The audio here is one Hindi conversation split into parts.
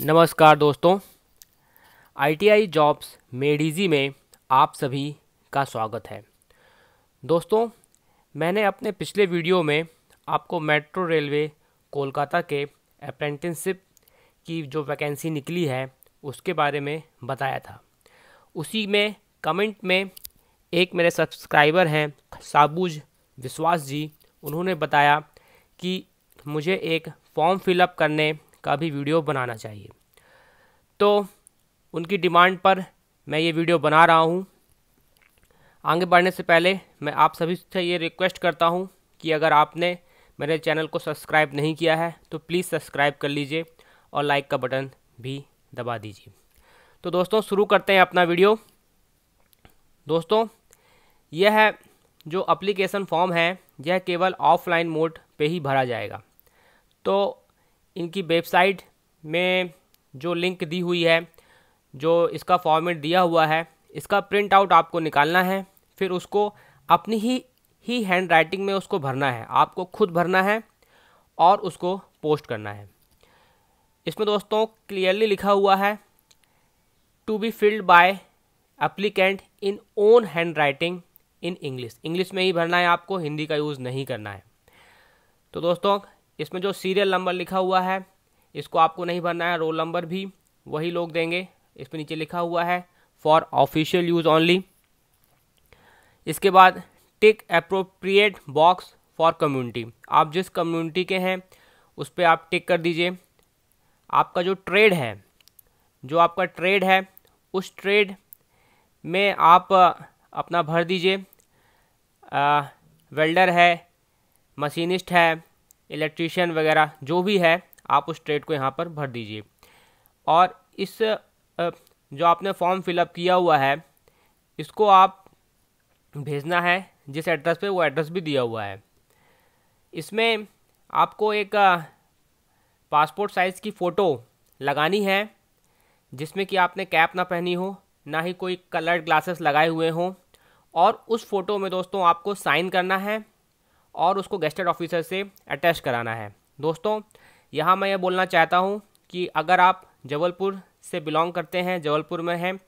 नमस्कार दोस्तों आईटीआई जॉब्स मेडिजी में आप सभी का स्वागत है दोस्तों मैंने अपने पिछले वीडियो में आपको मेट्रो रेलवे कोलकाता के अप्रेंटिसशिप की जो वैकेंसी निकली है उसके बारे में बताया था उसी में कमेंट में एक मेरे सब्सक्राइबर हैं साबुज विश्वास जी उन्होंने बताया कि मुझे एक फॉर्म फिलअप करने का भी वीडियो बनाना चाहिए तो उनकी डिमांड पर मैं ये वीडियो बना रहा हूँ आगे बढ़ने से पहले मैं आप सभी से ये रिक्वेस्ट करता हूँ कि अगर आपने मेरे चैनल को सब्सक्राइब नहीं किया है तो प्लीज़ सब्सक्राइब कर लीजिए और लाइक का बटन भी दबा दीजिए तो दोस्तों शुरू करते हैं अपना वीडियो दोस्तों यह है जो अप्लीकेशन फॉर्म है यह केवल ऑफलाइन मोड पे ही भरा जाएगा तो इनकी वेबसाइट में जो लिंक दी हुई है जो इसका फॉर्मेट दिया हुआ है इसका प्रिंट आउट आपको निकालना है फिर उसको अपनी ही ही हैंड राइटिंग में उसको भरना है आपको खुद भरना है और उसको पोस्ट करना है इसमें दोस्तों क्लियरली लिखा हुआ है to be filled by applicant in own hand writing in English English में ही भरना है आपको हिंदी का यूज़ नहीं करना है तो दोस्तों इसमें जो सीरियल नंबर लिखा हुआ है इसको आपको नहीं भरना है रोल नंबर भी वही लोग देंगे इसमें नीचे लिखा हुआ है फॉर ऑफिशियल यूज़ ओनली इसके बाद tick appropriate box for community आप जिस कम्युनिटी के हैं उस पर आप टिक कर दीजिए आपका जो ट्रेड है जो आपका ट्रेड है उस ट्रेड में आप अपना भर दीजिए वेल्डर है मशीनिस्ट है इलेक्ट्रीशियन वगैरह जो भी है आप उस ट्रेड को यहाँ पर भर दीजिए और इस जो आपने फॉर्म फिलअप किया हुआ है इसको आप भेजना है जिस एड्रेस पे वो एड्रेस भी दिया हुआ है इसमें आपको एक पासपोर्ट साइज़ की फ़ोटो लगानी है जिसमें कि आपने कैप ना पहनी हो ना ही कोई कलर्ड ग्लासेस लगाए हुए हों और उस फ़ोटो में दोस्तों आपको साइन करना है और उसको गेस्टेड ऑफिसर से अटैच कराना है दोस्तों यहाँ मैं ये बोलना चाहता हूँ कि अगर आप जबलपुर से बिलोंग करते हैं जबलपुर में हैं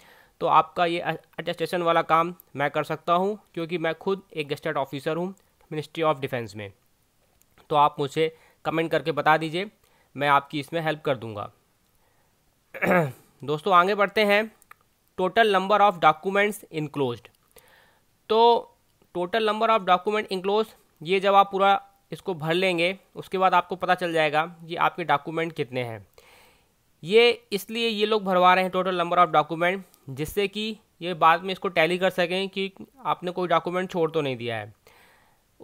तो आपका ये अटेस्टेशन वाला काम मैं कर सकता हूँ क्योंकि मैं खुद एक गेस्टेड ऑफिसर हूँ मिनिस्ट्री ऑफ डिफेंस में तो आप मुझे कमेंट करके बता दीजिए मैं आपकी इसमें हेल्प कर दूँगा दोस्तों आगे बढ़ते हैं total number of documents enclose तो total number of document enclose ये जब आप पूरा इसको भर लेंगे उसके बाद आपको पता चल जाएगा कि आपके डॉक्यूमेंट कितने हैं ये इसलिए ये लोग भरवा रहे हैं टोटल नंबर ऑफ़ डॉक्यूमेंट जिससे कि ये बाद में इसको टैली कर सकें कि आपने कोई डॉक्यूमेंट छोड़ तो नहीं दिया है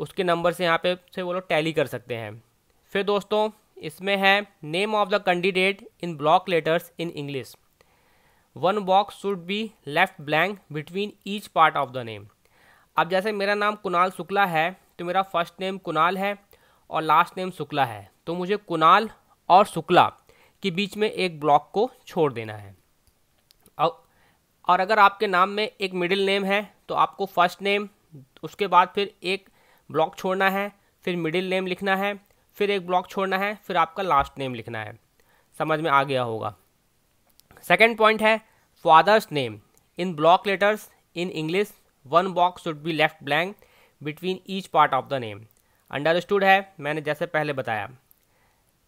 उसके नंबर से यहाँ पे से वो लोग टैली कर सकते हैं फिर दोस्तों इसमें है name of the candidate in block letters in English one box should be left blank between each part of the name अब जैसे मेरा नाम कुणाल शुक्ला है तो मेरा फर्स्ट नेम कुणाल है और लास्ट नेम शुक्ला है तो मुझे कुणाल और शुक्ला के बीच में एक ब्लॉक को छोड़ देना है और अगर आपके नाम में एक मिडिल नेम है तो आपको फर्स्ट नेम उसके बाद फिर एक ब्लॉक छोड़ना है फिर मिडिल नेम लिखना है फिर एक ब्लॉक छोड़ना है फिर आपका लास्ट नेम लिखना है समझ में आ गया होगा सेकेंड पॉइंट है father's name in block letters in English one box should be left blank between each part of the name understood है मैंने जैसे पहले बताया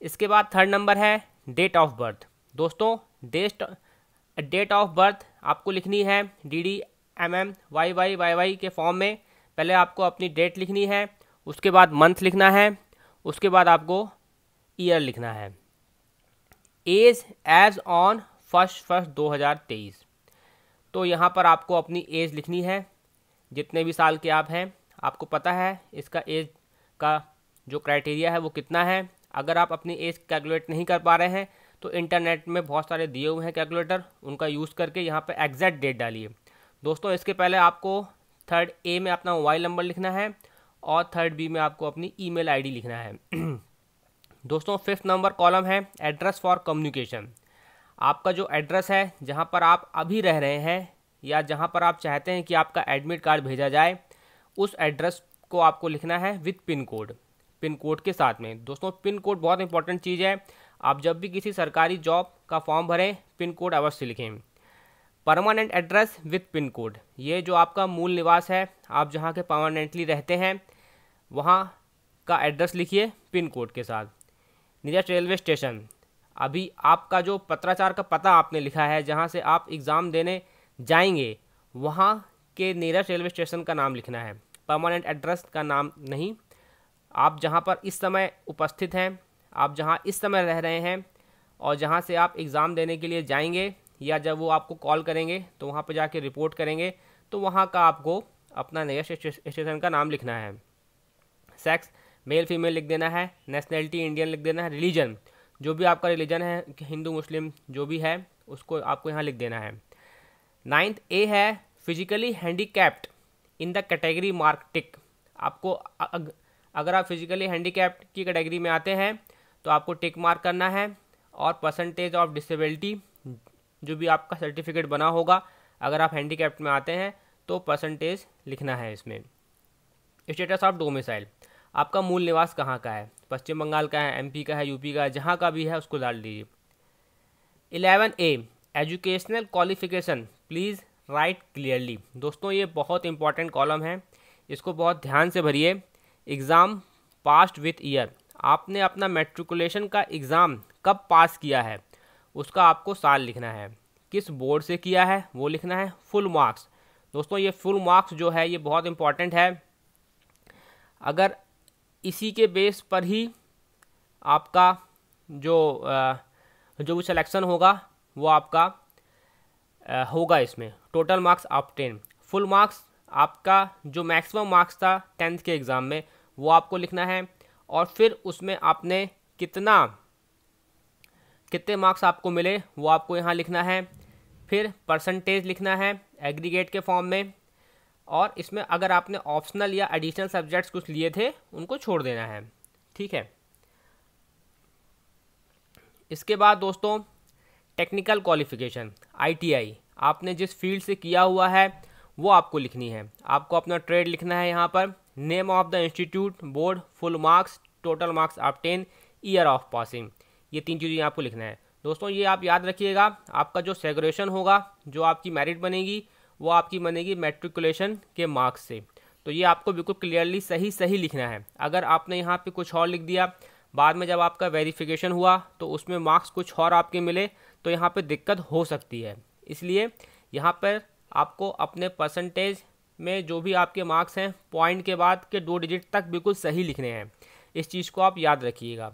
इसके बाद थर्ड नंबर है डेट ऑफ बर्थ दोस्तों डेस्ट डेट ऑफ बर्थ आपको लिखनी है D D M M Y Y Y Y के फॉर्म में पहले आपको अपनी डेट लिखनी है उसके बाद मंथ लिखना है उसके बाद आपको ईयर लिखना है age age on first first दो हज़ार तेईस तो यहाँ पर आपको अपनी एज लिखनी है जितने भी साल के आप हैं आपको पता है इसका एज का जो क्राइटेरिया है वो कितना है अगर आप अपनी एज कैलकुलेट नहीं कर पा रहे हैं तो इंटरनेट में बहुत सारे दिए हुए हैं कैलकुलेटर उनका यूज़ करके यहाँ पर एग्जैक्ट डेट डालिए दोस्तों इसके पहले आपको थर्ड ए में अपना मोबाइल नंबर लिखना है और थर्ड बी में आपको अपनी ईमेल आईडी लिखना है दोस्तों फिफ्थ नंबर कॉलम है एड्रेस फॉर कम्युनिकेशन आपका जो एड्रेस है जहाँ पर आप अभी रह रहे हैं या जहाँ पर आप चाहते हैं कि आपका एडमिट कार्ड भेजा जाए उस एड्रेस को आपको लिखना है with pin code pin code के साथ में दोस्तों पिन कोड बहुत इंपॉर्टेंट चीज़ है आप जब भी किसी सरकारी जॉब का फॉर्म भरें पिन कोड अवश्य लिखें permanent address with pin code ये जो आपका मूल निवास है आप जहाँ के परमानेंटली रहते हैं वहाँ का एड्रेस लिखिए पिन कोड के साथ नीरज रेलवे स्टेशन अभी आपका जो पत्राचार का पता आपने लिखा है जहाँ से आप एग्ज़ाम देने जाएंगे वहाँ के नीरज रेलवे स्टेशन का नाम लिखना है परमानेंट एड्रेस का नाम नहीं आप जहाँ पर इस समय उपस्थित हैं आप जहाँ इस समय रह रहे हैं और जहाँ से आप एग्ज़ाम देने के लिए जाएंगे या जब वो आपको कॉल करेंगे तो वहाँ पर जाके रिपोर्ट करेंगे तो वहाँ का आपको अपना नियरेस्ट स्टेशन का नाम लिखना है सेक्स मेल फीमेल लिख देना है नेशनैलिटी इंडियन लिख देना है रिलीजन जो भी आपका रिलीजन है हिंदू मुस्लिम जो भी है उसको आपको यहाँ लिख देना है नाइन्थ ए है physically handicapped in the category mark tick आपको अग, अगर आप फिजिकली हैंडीकैप्ड की कैटेगरी में आते हैं तो आपको टिक मार्क करना है और परसेंटेज ऑफ डिसेबिलिटी जो भी आपका सर्टिफिकेट बना होगा अगर आप हैंडीकैप्ट में आते हैं तो परसेंटेज लिखना है इसमें स्टेटस ऑफ डोमिसाइल आपका मूल निवास कहाँ का है पश्चिम बंगाल का है एमपी का है यूपी का है जहाँ का भी है उसको डाल दीजिए eleven A educational qualification please write clearly दोस्तों ये बहुत इंपॉर्टेंट कॉलम है इसको बहुत ध्यान से भरिए एग्ज़ाम पास्ट विथ ईयर आपने अपना मेट्रिकुलेशन का एग्ज़ाम कब पास किया है उसका आपको साल लिखना है किस बोर्ड से किया है वो लिखना है फुल मार्क्स दोस्तों ये फुल मार्क्स जो है ये बहुत इम्पॉर्टेंट है अगर इसी के बेस पर ही आपका जो जो भी सिलेक्शन होगा वो आपका होगा इसमें टोटल मार्क्स आप टेन फुल मार्क्स आपका जो मैक्सिमम मार्क्स था टेंथ के एग्ज़ाम में वो आपको लिखना है और फिर उसमें आपने कितना कितने मार्क्स आपको मिले वो आपको यहाँ लिखना है फिर परसेंटेज लिखना है एग्रीगेट के फॉर्म में और इसमें अगर आपने ऑप्शनल या एडिशनल सब्जेक्ट्स कुछ लिए थे उनको छोड़ देना है ठीक है इसके बाद दोस्तों टेक्निकल क्वालिफिकेशन आई आपने जिस फील्ड से किया हुआ है वो आपको लिखनी है आपको अपना ट्रेड लिखना है यहाँ पर name of the institute board full marks total marks आप टेन ईयर ऑफ पासिंग ये तीन चीज़ें आपको लिखना है दोस्तों ये आप याद रखिएगा आपका जो सेग्रेशन होगा जो आपकी मेरिट बनेगी वो आपकी बनेगी मेट्रिकुलेशन के मार्क्स से तो ये आपको बिल्कुल क्लियरली सही सही लिखना है अगर आपने यहाँ पे कुछ और लिख दिया बाद में जब आपका वेरिफिकेशन हुआ तो उसमें मार्क्स कुछ और आपके मिले तो यहाँ पे दिक्कत हो सकती है इसलिए यहाँ पर आपको अपने परसेंटेज में जो भी आपके मार्क्स हैं पॉइंट के बाद के दो डिजिट तक बिल्कुल सही लिखने हैं इस चीज़ को आप याद रखिएगा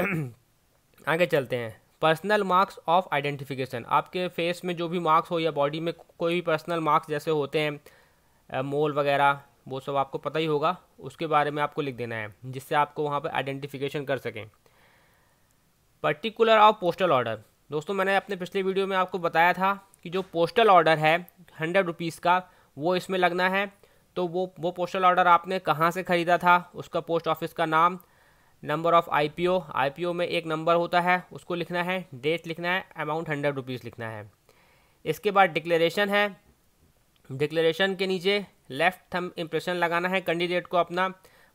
आगे चलते हैं पर्सनल मार्क्स ऑफ आइडेंटिफिकेशन आपके फेस में जो भी मार्क्स हो या बॉडी में कोई भी पर्सनल मार्क्स जैसे होते हैं मोल वगैरह वो सब आपको पता ही होगा उसके बारे में आपको लिख देना है जिससे आपको वहाँ पर आइडेंटिफिकेशन कर सकें पर्टिकुलर ऑफ पोस्टल ऑर्डर दोस्तों मैंने अपने पिछले वीडियो में आपको बताया था कि जो पोस्टल ऑर्डर है हंड्रेड रुपीज़ का वो इसमें लगना है तो वो वो पोस्टल ऑर्डर आपने कहाँ से ख़रीदा था उसका पोस्ट ऑफिस का नाम नंबर ऑफ़ आईपीओ आईपीओ में एक नंबर होता है उसको लिखना है डेट लिखना है अमाउंट हंड्रेड रुपीज़ लिखना है इसके बाद डिक्लेरेशन है डिक्लेरेशन के नीचे लेफ़्ट थम इम्प्रेशन लगाना है कैंडिडेट को अपना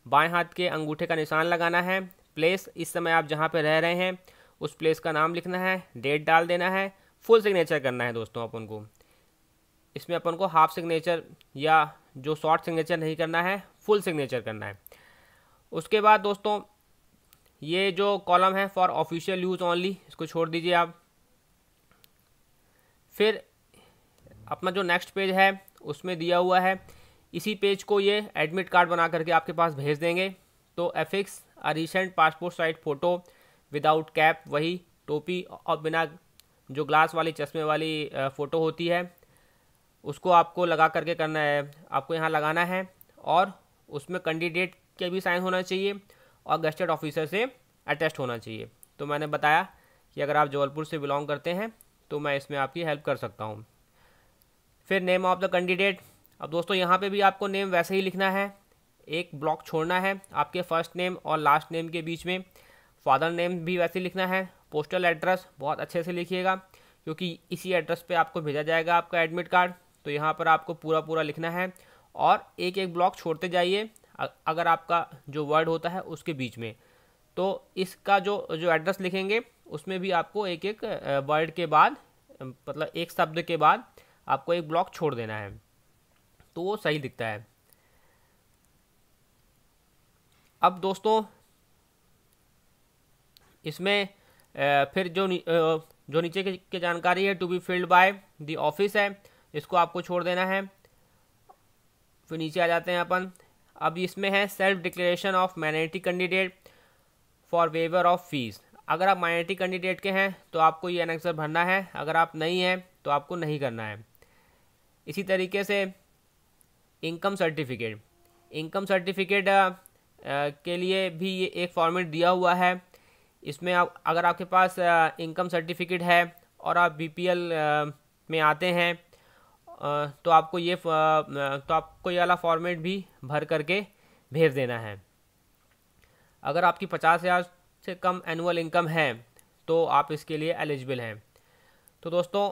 बाएं हाथ के अंगूठे का निशान लगाना है प्लेस इस समय आप जहाँ पर रह रहे हैं उस प्लेस का नाम लिखना है डेट डाल देना है फुल सिग्नेचर करना है दोस्तों अपन को इसमें अपन को हाफ सिग्नेचर या जो शॉर्ट सिग्नेचर नहीं करना है फुल सिग्नेचर करना है उसके बाद दोस्तों ये जो कॉलम है फॉर ऑफिशियल यूज़ ओनली इसको छोड़ दीजिए आप फिर अपना जो नेक्स्ट पेज है उसमें दिया हुआ है इसी पेज को ये एडमिट कार्ड बना करके आपके पास भेज देंगे तो affix a recent passport size photo without cap वही टोपी और बिना जो ग्लास वाली चश्मे वाली फ़ोटो होती है उसको आपको लगा करके करना है आपको यहाँ लगाना है और उसमें कैंडिडेट के भी साइन होना चाहिए और गस्टेड ऑफिसर से अटैच होना चाहिए तो मैंने बताया कि अगर आप जबलपुर से बिलोंग करते हैं तो मैं इसमें आपकी हेल्प कर सकता हूँ फिर नेम ऑफ़ द कैंडिडेट अब दोस्तों यहाँ पे भी आपको नेम वैसे ही लिखना है एक ब्लॉक छोड़ना है आपके फर्स्ट नेम और लास्ट नेम के बीच में फादर नेम भी वैसे लिखना है पोस्टल एड्रेस बहुत अच्छे से लिखिएगा क्योंकि इसी एड्रेस पे आपको भेजा जाएगा आपका एडमिट कार्ड तो यहाँ पर आपको पूरा पूरा लिखना है और एक एक ब्लॉक छोड़ते जाइए अगर आपका जो वर्ड होता है उसके बीच में तो इसका जो जो एड्रेस लिखेंगे उसमें भी आपको एक एक वर्ड के बाद मतलब एक शब्द के बाद आपको एक ब्लॉक छोड़ देना है तो वो सही दिखता है अब दोस्तों इसमें फिर जो जो नीचे की, जानकारी है to be filled by the office है इसको आपको छोड़ देना है फिर नीचे आ जाते हैं अपन अब इसमें है self declaration of minority candidate for waiver of fees अगर आप माइनॉरिटी कैंडिडेट के हैं तो आपको ये एनेक्सर भरना है अगर आप नहीं हैं तो आपको नहीं करना है इसी तरीके से इनकम सर्टिफिकेट इनकम सर्टिफिकेट के लिए भी ये एक फॉर्मेट दिया हुआ है इसमें आप अगर आपके पास इनकम सर्टिफिकेट है और आप बीपीएल में आते हैं तो आपको ये तो आपको ये वाला फॉर्मेट भी भर करके भेज देना है अगर आपकी पचास हज़ार से कम एनुअल इनकम है तो आप इसके लिए एलिजिबल हैं तो दोस्तों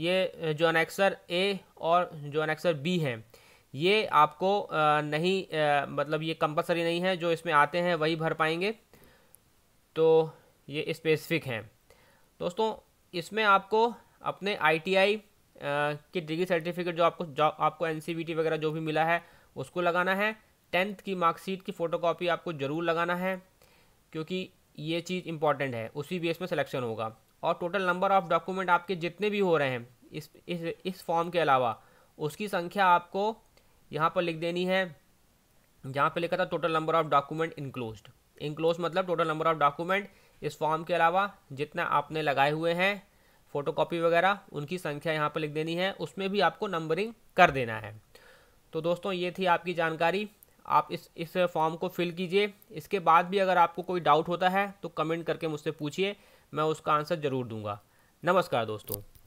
ये जो अनेक्सर ए और जो अनेक्सर बी हैं ये आपको नहीं मतलब ये कंपलसरी नहीं है जो इसमें आते हैं वही भर पाएंगे तो ये स्पेसिफिक हैं दोस्तों इसमें आपको अपने आईटीआई की डिग्री सर्टिफिकेट जो आपको जॉब आपको एनसीबीटी e वगैरह जो भी मिला है उसको लगाना है टेंथ की मार्कशीट की फ़ोटोकॉपी आपको ज़रूर लगाना है क्योंकि ये चीज़ इंपॉर्टेंट है उसी बेस में सिलेक्शन होगा और टोटल नंबर ऑफ़ डॉक्यूमेंट आपके जितने भी हो रहे हैं इस इस इस फॉर्म के अलावा उसकी संख्या आपको यहाँ पर लिख देनी है जहाँ पर लिखा था total number of document enclosed enclose मतलब टोटल नंबर ऑफ डॉक्यूमेंट इस फॉर्म के अलावा जितना आपने लगाए हुए हैं फोटोकॉपी वगैरह उनकी संख्या यहाँ पर लिख देनी है उसमें भी आपको नंबरिंग कर देना है तो दोस्तों ये थी आपकी जानकारी आप इस इस फॉर्म को फिल कीजिए इसके बाद भी अगर आपको कोई डाउट होता है तो कमेंट करके मुझसे पूछिए मैं उसका आंसर ज़रूर दूंगा नमस्कार दोस्तों